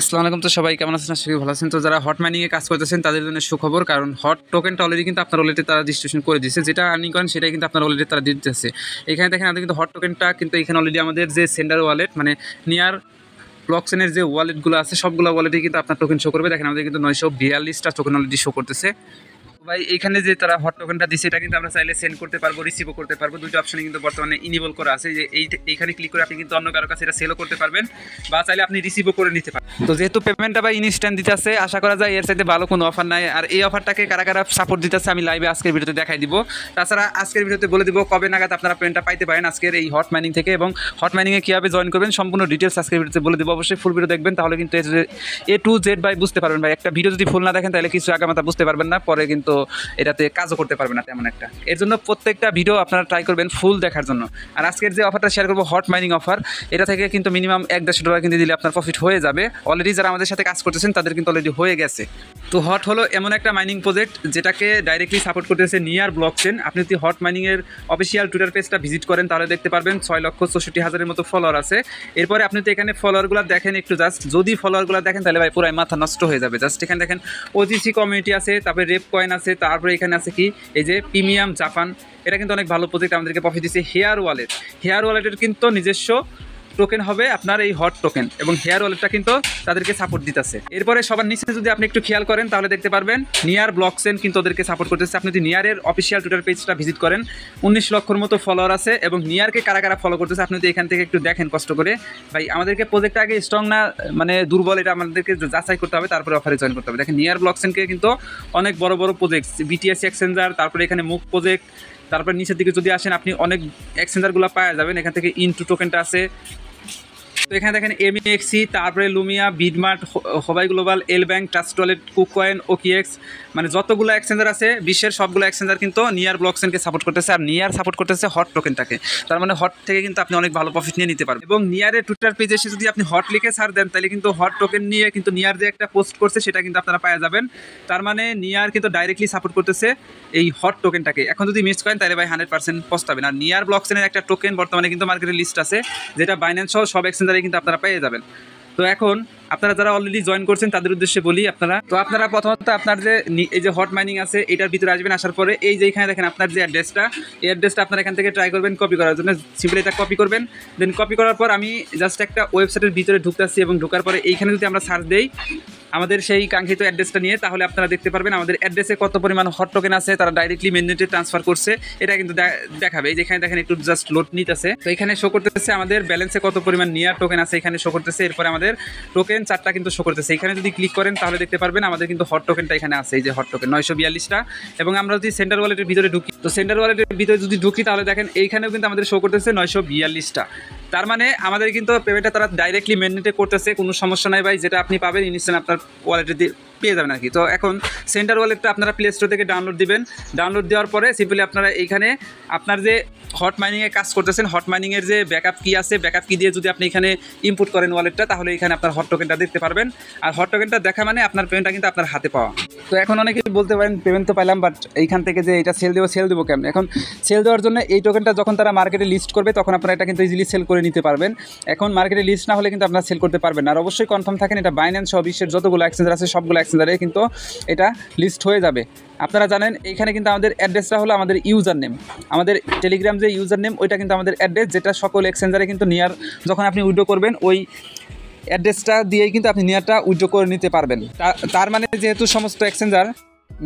আসসালামু আলাইকুম তো সবাই কেমন আছেন করি ভালো আছেন তো যারা হট মাইনিংয়ে কাজ করতেছেন তাদের জন্য সুখবর কারণ হট টোকেনটা অলরেডি কিন্তু আপনার ওলেটে তারা ডিস্ট্রিবিউশন করে দিচ্ছে যেটা আর্নিং করেন সেটাই কিন্তু আপনার ওলেটে তারা দিতেছে এখানে দেখেন আমাদের কিন্তু হট টোকেনটা কিন্তু এখানে অলরেডি আমাদের যে সেন্ডার ওয়ালেট মানে নিয়ার ব্লকচেনের যে ওয়ালেটগুলো আছে সবগুলো ওয়ালেটই কিন্তু আপনার টোকেন শো করবে দেখেন আমাদের কিন্তু নয়শো বিয়াল্লিশটা টোকেন অলরেডি শো করতেছে ভাই এখানে যে তারা হট টোকেনটা দিচ্ছে এটা কিন্তু আমরা চাইলে সেন্ড করতে পারবো রিসিভও করতে পারবো দুটো অপশানে কিন্তু বর্তমানে ইনেবল করা আছে যে এই এইখানে ক্লিক করে আপনি কিন্তু অন্য কারো কাছে এটা সেলও করতে পারবেন বা চাইলে আপনি রিসিভও করে নিতে পারেন তো যেহেতু পেমেন্টটা বা ইনস্ট্যান্ট দিতে আছে আশা করা যায় এর সাথে ভালো কোনো অফার নাই আর এই অফারটাকে কারা কারা সাপোর্ট দিতে আছে আমি লাইভে আজকের ভিডিওতে দেখাই দিব তাছাড়া আজকের ভিডিওতে বলে দিব কবে নাগাদ আপনারা পেমেন্টটা পাইতে পারেন আজকের এই হট মাইনিং থেকে এবং হট মাইনিংয়ে কীভাবে জয়েন করবেন সম্পূর্ণ ডিটেলস আজকের ভিডিওতে বলে দিব অবশ্যই ফুল ভিডিও দেখবেন তাহলে কিন্তু এ টু জেড ভাই বুঝতে পারবেন ভাই একটা ভিডিও যদি ফুল না দেখেন তাহলে কিছু আগামাতা বুঝতে পারবেন না পরে কিন্তু এটাতে কাজও করতে পারবে না তেমন একটা এর জন্য প্রত্যেকটা ভিডিও আপনারা ট্রাই করবেন ফুল দেখার জন্য আর আজকের যে অফারটা শেয়ার করবো হট মাইনিং অফার এটা থেকে কিন্তু মিনিমাম এক দেড়শো টাকা কিন্তু দিলে আপনার প্রফিট হয়ে যাবে অলরেডি যারা আমাদের সাথে কাজ করতেছেন তাদের কিন্তু অলরেডি হয়ে গেছে তো হট হলো এমন একটা মাইনিং প্রজেক্ট যেটাকে ডাইরেক্টলি সাপোর্ট করতেছে নিয়ার ব্লক চেন আপনি যদি হট মাইনিংয়ের অফিসিয়াল টুইটার পেজটা ভিজিট করেন তাহলে দেখতে পারবেন ছয় লক্ষ চৌষট্টি হাজারের মতো ফলোয়ার আছে এরপরে আপনি তো এখানে ফলোয়ারগুলো দেখেন একটু জাস্ট যদি ফলোয়ারগুলো দেখেন তাহলে ভাই পুরাই মাথা নষ্ট হয়ে যাবে জাস্ট এখানে দেখেন ওজিসি কমিউনিটি আছে তারপরে রেপ কয়েন আছে তারপরে এখানে আছে কি এই যে প্রিমিয়াম জাপান এটা কিন্তু অনেক ভালো প্রজেক্ট আমাদেরকে প্রফিট দিচ্ছে হেয়ার ওয়ালেট হেয়ার ওয়ালেটের কিন্তু নিজস্ব টোকেন হবে আপনার এই হট টোকেন এবং হেয়ার ওয়ালেটটা কিন্তু তাদেরকে সাপোর্ট দিতেছে এরপরে সবার নিচে যদি আপনি একটু খেয়াল করেন তাহলে দেখতে পারবেন নিয়ার সেন কিন্তু ওদেরকে সাপোর্ট করতেছে আপনি যদি নিয়ারের অফিসিয়াল টুইটার পেজটা ভিজিট করেন উনিশ লক্ষর মতো ফলোয়ার আছে এবং নিয়ারকে কারা কারা ফলো করতেছে আপনি যদি এখান থেকে একটু দেখেন কষ্ট করে ভাই আমাদেরকে প্রজেক্টটা আগে স্ট্রং না মানে দুর্বল এটা আমাদেরকে যাচাই করতে হবে তারপরে অফারে জয়েন করতে হবে দেখেন নিয়ার ব্লকসেনকে কিন্তু অনেক বড় বড় প্রজেক্ট বিটিএস এক্সচেঞ্জার তারপরে এখানে মুখ প্রজেক্ট তারপরে নিচের দিকে যদি আসেন আপনি অনেক এক্সচেঞ্জারগুলো পাওয়া যাবেন এখান থেকে টু টোকেনটা আছে তো এখানে দেখেন এমএক্সি e তারপরে লুমিয়া Bitmart Huobi global LBank trust টয়লেট কুকয়েন ওকিএক্স মানে যতগুলো এক্সচেঞ্জার আছে বিশ্বের সবগুলো এক্সচেঞ্জার কিন্তু নিয়ার ব্লকচেনকে সাপোর্ট করতেছে আর নিয়ার সাপোর্ট করতেছে হট টোকেনটাকে তার মানে হট থেকে কিন্তু আপনি অনেক ভালো প্রফিট নিয়ে নিতে পারবেন এবং নিয়ারের টুইটার পেজে এসে যদি আপনি হট লিখে সার দেন তাহলে কিন্তু হট টোকেন নিয়ে কিন্তু নিয়ার যে একটা পোস্ট করছে সেটা কিন্তু আপনারা পাওয়া যাবেন তার মানে নিয়ার কিন্তু ডাইরেক্টলি সাপোর্ট করতেছে এই হট টোকেনটাকে এখন যদি মিস করেন তাহলে ভাই হান্ড্রেড পার্সেন্ট পস্তাবেন আর নিয়ার ব্লকসেনের একটা টোকেন বর্তমানে কিন্তু মার্কেটে লিস্ট আছে যেটা বাইন্যান্স সহ সব এক্সচেঞ্জার কিন্তু আপনারা পেয়ে যাবেন তো এখন আপনারা যারা অলরেডি জয়েন করছেন তাদের উদ্দেশ্যে বলি আপনারা তো আপনারা প্রথমত আপনার যে এই যে হট মাইনিং আছে এটার ভিতরে আসবেন আসার পরে এই যে এখানে দেখেন আপনার যে অ্যাড্রেসটা এই অ্যাড্রেসটা আপনারা এখান থেকে ট্রাই করবেন কপি করার জন্য সিম্পলি এটা কপি করবেন দেন কপি করার পর আমি জাস্ট একটা ওয়েবসাইটের ভিতরে ঢুকতেছি এবং ঢোকার পরে এইখানে যদি আমরা সার্চ দেই আমাদের সেই কাঙ্ক্ষিত অ্যাড্রেসটা নিয়ে তাহলে আপনারা দেখতে পারবেন আমাদের অ্যাড্রেসে কত পরিমাণ হট টোকেন আছে তারা ডাইরেক্টলি মেননেটে ট্রান্সফার করছে এটা কিন্তু দেখাবে এই যেখানে দেখেন একটু জাস্ট লোড নিতেছে তো এখানে শো করতেছে আমাদের ব্যালেন্সে কত পরিমাণ নিয়ার টোকেন আছে এখানে শো করতেছে এরপরে আমাদের টোকেন টোকেন চারটা কিন্তু শো করতেছে এখানে যদি ক্লিক করেন তাহলে দেখতে পারবেন আমাদের কিন্তু হট টোকেনটা এখানে আছে এই যে হট টোকেন নয়শো বিয়াল্লিশটা এবং আমরা যদি সেন্টার ওয়ালেটের ভিতরে ঢুকি তো সেন্টার ওয়ালেটের ভিতরে যদি ঢুকি তাহলে দেখেন এইখানেও কিন্তু আমাদের শো করতেছে নয়শো বিয়াল্লিশটা তার মানে আমাদের কিন্তু পেমেন্টটা তারা ডাইরেক্টলি মেনটে করতেছে কোনো সমস্যা নাই ভাই যেটা আপনি পাবেন ইনস্ট্যান্ট আপনার ওয়ালেটে পেয়ে যাবেন আর কি তো এখন সেন্টার ওয়ালেটটা আপনারা প্লে স্টোর থেকে ডাউনলোড দিবেন ডাউনলোড দেওয়ার পরে সিম্পলি আপনারা এইখানে আপনার যে হট মাইনিংয়ে কাজ করতেছেন হট মাইনিংয়ের যে ব্যাকআপ কী আছে ব্যাকআপ কি দিয়ে যদি আপনি এখানে ইনপুট করেন ওয়ালেটটা তাহলে এখানে আপনার হট টোকেনটা দেখতে পারবেন আর হট টোকেনটা দেখা মানে আপনার পেমেন্টটা কিন্তু আপনার হাতে পাওয়া তো এখন অনেকেই বলতে পারেন পেমেন্ট তো পাইলাম বাট এইখান থেকে যে এটা সেল দেবো সেল দেবো কেমন এখন সেল দেওয়ার জন্য এই টোকেনটা যখন তারা মার্কেটে লিস্ট করবে তখন আপনারা এটা কিন্তু ইজিলি সেল করে নিতে পারবেন এখন মার্কেটে লিস্ট না হলে কিন্তু আপনারা সেল করতে পারবেন আর অবশ্যই কনফার্ম থাকেন এটা বাইন্যান্স সহ বিশ্বের যতগুলো এক্সচেঞ্জার আছে সবগুলো এক্সচেঞ্জারে কিন্তু এটা লিস্ট হয়ে যাবে আপনারা জানেন এখানে কিন্তু আমাদের অ্যাড্রেসটা হলো আমাদের ইউজার নেম আমাদের টেলিগ্রাম যে ইউজার নেম ওইটা কিন্তু আমাদের অ্যাড্রেস যেটা সকল এক্সচেঞ্জারে কিন্তু নিয়ার যখন আপনি উইডো করবেন ওই অ্যাড্রেসটা দিয়েই কিন্তু আপনি নিয়ারটা উইথড্র করে নিতে পারবেন তার মানে যেহেতু সমস্ত এক্সচেঞ্জার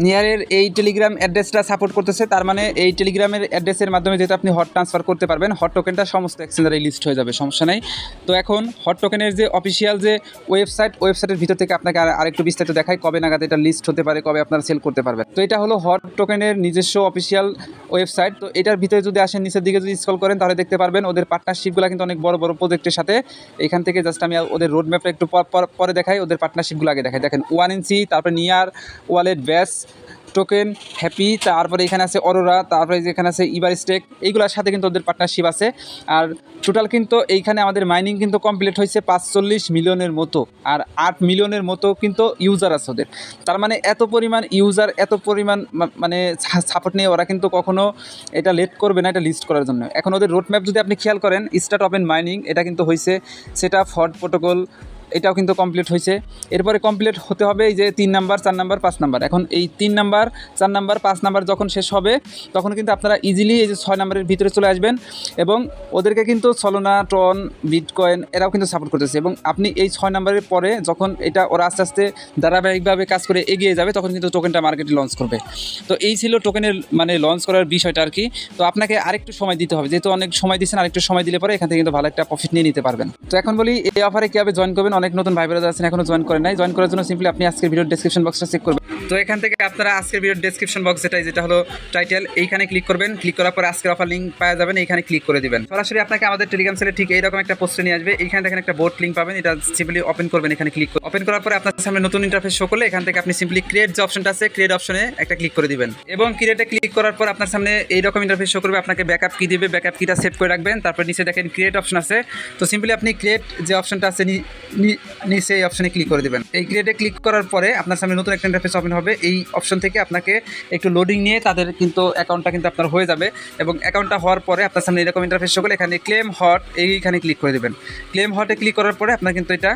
নিয়ারের এই টেলিগ্রাম অ্যাড্রেসটা সাপোর্ট করতেছে তার মানে এই টেলিগ্রামের অ্যাড্রেসের মাধ্যমে যেহেতু আপনি হট ট্রান্সফার করতে পারবেন হট টোকেনটা সমস্ত এক্সচেঞ্জারে লিস্ট হয়ে যাবে সমস্যা নেই তো এখন হট টোকেনের যে অফিসিয়াল যে ওয়েবসাইট ওয়েবসাইটের ভিতর থেকে আপনাকে আরেকটু বিস্তারিত দেখায় কবে নাগাদ এটা লিস্ট হতে পারে কবে আপনারা সেল করতে পারবেন তো এটা হলো হট টোকেনের নিজস্ব অফিসিয়াল ওয়েবসাইট তো এটার ভিতরে যদি আসেন নিচের দিকে যদি স্কল করেন তাহলে দেখতে পারবেন ওদের পার্টনারশিপগুলো কিন্তু অনেক বড় বড় প্রজেক্টের সাথে এখান থেকে জাস্ট আমি ওদের রোড ম্যাপটা একটু পরে দেখাই ওদের পার্টনারশিপগুলো আগে দেখাই দেখেন ওয়ান ইঞ্চি তারপরে নিয়ার ওয়ালেট ব্যাস টোকেন হ্যাপি তারপরে এখানে আছে অরোরা তারপরে যেখানে আছে ইবার স্টেক এইগুলোর সাথে কিন্তু ওদের পার্টনারশিপ আছে আর টোটাল কিন্তু এইখানে আমাদের মাইনিং কিন্তু কমপ্লিট হয়েছে পাঁচচল্লিশ মিলিয়নের মতো আর আট মিলিয়নের মতো কিন্তু ইউজার আছে ওদের তার মানে এত পরিমাণ ইউজার এত পরিমাণ মানে সাপোর্ট নিয়ে ওরা কিন্তু কখনো এটা লেট করবে না এটা লিস্ট করার জন্য এখন ওদের রোড ম্যাপ যদি আপনি খেয়াল করেন স্টার্ট অপেন মাইনিং এটা কিন্তু হয়েছে সেটা ফড প্রোটোকল এটাও কিন্তু কমপ্লিট হয়েছে এরপরে কমপ্লিট হতে হবে এই যে তিন নাম্বার চার নাম্বার পাঁচ নাম্বার এখন এই তিন নাম্বার চার নাম্বার পাঁচ নাম্বার যখন শেষ হবে তখন কিন্তু আপনারা ইজিলি এই যে ছয় নাম্বারের ভিতরে চলে আসবেন এবং ওদেরকে কিন্তু সলোনা টন বিটকয়েন এরাও কিন্তু সাপোর্ট করতেছে এবং আপনি এই ছয় নাম্বারের পরে যখন এটা ওরা আস্তে আস্তে ধারাবাহিকভাবে কাজ করে এগিয়ে যাবে তখন কিন্তু টোকেনটা মার্কেটে লঞ্চ করবে তো এই ছিল টোকেনের মানে লঞ্চ করার বিষয়টা আর কি তো আপনাকে আরেকটু সময় দিতে হবে যেহেতু অনেক সময় দিচ্ছেন আরেকটু সময় দিলে পরে এখান থেকে কিন্তু ভালো একটা প্রফিট নিয়ে নিতে পারবেন তো এখন বলি এই অফারে কীভাবে জয়েন করবেন অনেক নতুন ভাই বোনেরা আছেন এখনো জয়েন করেন নাই জয়েন করার জন্য সিম্পলি আপনি আজকের ভিডিও ডেসক্রিপশন বক্সটা চেক করবেন তো এখান থেকে আপনারা আজকের ভিডিও ডেসক্রিপশন বক্স এটাই যেটা হলো টাইটেল এইখানে ক্লিক করবেন ক্লিক করার পর আজকের অফার লিঙ্ক পাওয়া যাবেন এখানে ক্লিক করে দিবেন সরাসরি আপনাকে আমাদের টেলিগ্রাম সেলে ঠিক এইরকম একটা পোস্টে নিয়ে আসবে এখানে দেখেন একটা বোর্ড লিঙ্ক পাবেন এটা সিম্পলি ওপেন করবেন এখানে ক্লিক করে ওপেন করার পর আপনার সামনে নতুন ইন্টারফেস শো করলে এখান থেকে আপনি সিম্পলি ক্রিয়েট যে অপশনটা আছে ক্রিয়েট অপশনে একটা ক্লিক করে দিবেন এবং ক্রিয়েটে ক্লিক করার পর আপনার সামনে এইরকম ইন্টারফেস শো করবে আপনাকে ব্যাকআপ কি দিবে ব্যাকআপ কিটা সেভ করে রাখবেন তারপর নিচে দেখেন ক্রিয়েট অপশন আছে তো সিম্পলি আপনি ক্রিয়েট যে অপশনটা আছে নিচে এই অপশানে ক্লিক করে দেবেন এই গ্রেডে ক্লিক করার পরে আপনার সামনে নতুন একটা ইন্টারফেস ওপেন হবে এই অপশন থেকে আপনাকে একটু লোডিং নিয়ে তাদের কিন্তু অ্যাকাউন্টটা কিন্তু আপনার হয়ে যাবে এবং অ্যাকাউন্টটা হওয়ার পরে আপনার সামনে এরকম ইন্টারফেস সকলে এখানে ক্লেম হট এইখানে ক্লিক করে দেবেন ক্লেম হটে ক্লিক করার পরে আপনার কিন্তু এটা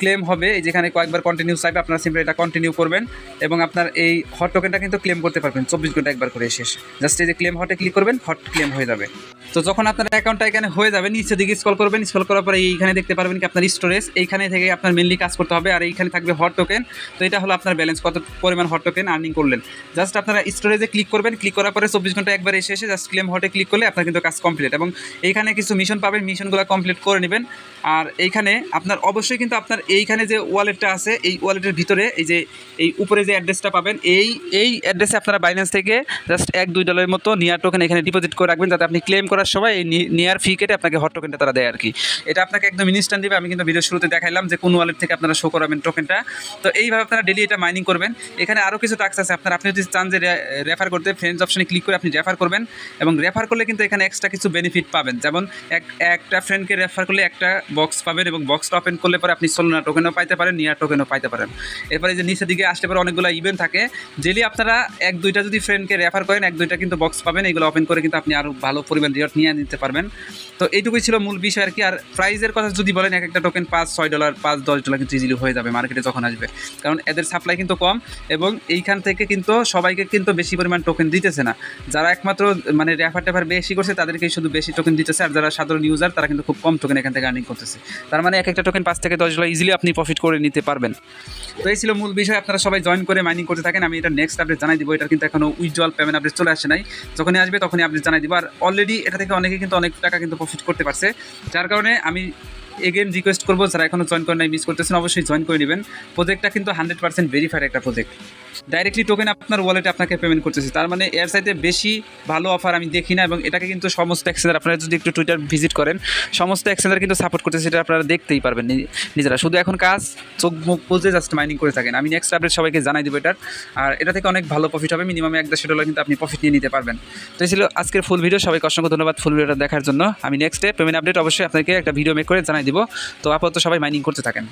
ক্লেম হবে এই যেখানে কয়েকবার কন্টিনিউ চাইবে আপনারা সিম্পলি এটা কন্টিনিউ করবেন এবং আপনার এই হট টোকেনটা কিন্তু ক্লেম করতে পারবেন চব্বিশ ঘন্টা একবার করে শেষ জাস্ট এই যে ক্লেম হটে ক্লিক করবেন হট ক্লেম হয়ে যাবে তো যখন আপনার অ্যাকাউন্টটা এখানে হয়ে যাবে নিচে দিকে স্কল করবেন স্কল করার পরে এইখানে দেখতে পারবেন কি আপনার স্টোরেজ এইখানে থেকে আপনার মেনলি কাজ করতে হবে আর এইখানে থাকবে হট টোকেন তো এটা হলো আপনার ব্যালেন্স কত পরিমাণ হট টোকেন আর্নিং করলেন জাস্ট আপনারা স্টোরেজে ক্লিক করবেন ক্লিক করার পরে চব্বিশ ঘন্টা একবার এসে এসে জাস্ট ক্লেম হটে ক্লিক করলে আপনার কিন্তু কাজ কমপ্লিট এবং এইখানে কিছু মিশন পাবেন মিশনগুলো কমপ্লিট করে নেবেন আর এইখানে আপনার অবশ্যই কিন্তু আপনার এইখানে যে ওয়ালেটটা আছে এই ওয়ালেটের ভিতরে এই যে এই উপরে যে অ্যাড্রেসটা পাবেন এই এই অ্যাড্রেসে আপনারা বাইন্যান্স থেকে জাস্ট এক দুই ডলারের মতো নিয়ার টোকেন এখানে ডিপোজিট করে রাখবেন যাতে আপনি ক্লেম করার সময় এই নিয়ার ফি কেটে আপনাকে হট টোকেনটা তারা দেয় আর কি এটা আপনাকে একদম ইনস্ট্যান্ট দেবে আমি কিন্তু ভিডিও শুরুতে দেখাইলাম যে কোন ওয়ালেট থেকে আপনারা শো করাবেন টোকেনটা তো এইভাবে আপনারা ডেলি এটা মাইনিং করবেন এখানে আরও কিছু টাস্ক আছে আপনার আপনি যদি চান যে রেফার করতে ফ্রেন্ডস অপশানে ক্লিক করে আপনি রেফার করবেন এবং রেফার করলে কিন্তু এখানে এক্সট্রা কিছু বেনিফিট পাবেন যেমন এক একটা ফ্রেন্ডকে রেফার করলে একটা বক্স পাবেন এবং বক্সটা ওপেন করলে পরে আপনি সোলো লুনা টোকেনও পাইতে পারেন নিয়ার টোকেনও পাইতে পারেন এরপরে যে নিচের দিকে আসতে পারে অনেকগুলো ইভেন্ট থাকে যেগুলি আপনারা এক দুইটা যদি ফ্রেন্ডকে রেফার করেন এক দুইটা কিন্তু বক্স পাবেন এগুলো ওপেন করে কিন্তু আপনি আরও ভালো পরিমাণ রিওয়ার্ড নিয়ে নিতে পারবেন তো এইটুকুই ছিল মূল বিষয় আর কি আর প্রাইজের কথা যদি বলেন এক একটা টোকেন পাঁচ ছয় ডলার পাঁচ দশ ডলার কিন্তু ইজিলি হয়ে যাবে মার্কেটে যখন আসবে কারণ এদের সাপ্লাই কিন্তু কম এবং এইখান থেকে কিন্তু সবাইকে কিন্তু বেশি পরিমাণ টোকেন দিতেছে না যারা একমাত্র মানে রেফার টেফার বেশি করছে তাদেরকেই শুধু বেশি টোকেন দিতেছে আর যারা সাধারণ ইউজার তারা কিন্তু খুব কম টোকেন এখান থেকে আর্নিং করতেছে তার মানে এক একটা টোকেন পাঁচ থেকে দশ ডলার ইজিলি ইজিলি আপনি প্রফিট করে নিতে পারবেন তো এই ছিল মূল বিষয় আপনারা সবাই জয়েন করে মাইনিং করতে থাকেন আমি এটা নেক্সট আপডেট জানাই দিব এটা কিন্তু এখনও উইজুয়াল পেমেন্ট আপডেট চলে আসে নাই যখনই আসবে তখনই আপডেট জানাই দিব আর অলরেডি এটা থেকে অনেকে কিন্তু অনেক টাকা কিন্তু প্রফিট করতে পারছে যার কারণে আমি এগেন রিকোয়েস্ট করবো যারা এখনো জয়েন করে নাই মিস করতেছেন অবশ্যই জয়েন করে নেবেন প্রজেক্টটা কিন্তু হান্ড্রেড পার্সেন্ট ভেরিফাইড একটা প্রজেক্ট ডাইরেক্টলি টোকেন আপনার ওয়ালেটে আপনাকে পেমেন্ট করতেছে তার মানে এর সাইতে বেশি ভালো অফার আমি দেখি না এবং এটাকে কিন্তু সমস্ত এক্সচেঞ্জার আপনারা যদি একটু টুইটার ভিজিট করেন সমস্ত এক্সচেঞ্জার কিন্তু সাপোর্ট করতেছে এটা আপনারা দেখতেই পারবেন নিজেরা শুধু এখন কাজ চোখ মুখ বুঝে জাস্ট মাইনিং করে থাকেন আমি নেক্সট আপডেট সবাইকে জানাই দেবো এটার আর এটা থেকে অনেক ভালো প্রফিট হবে মিনিমাম এক দেড়শো ডলার কিন্তু আপনি প্রফিট নিয়ে নিতে পারবেন তো এই ছিল আজকের ফুল ভিডিও সবাইকে অসংখ্য ধন্যবাদ ফুল ভিডিওটা দেখার জন্য আমি নেক্সট ডে পেমেন্ট আপডেট অবশ্যই আপনাকে একটা ভিডিও মেক করে জানাই দিব তো আপাতত সবাই মাইনিং করতে থাকেন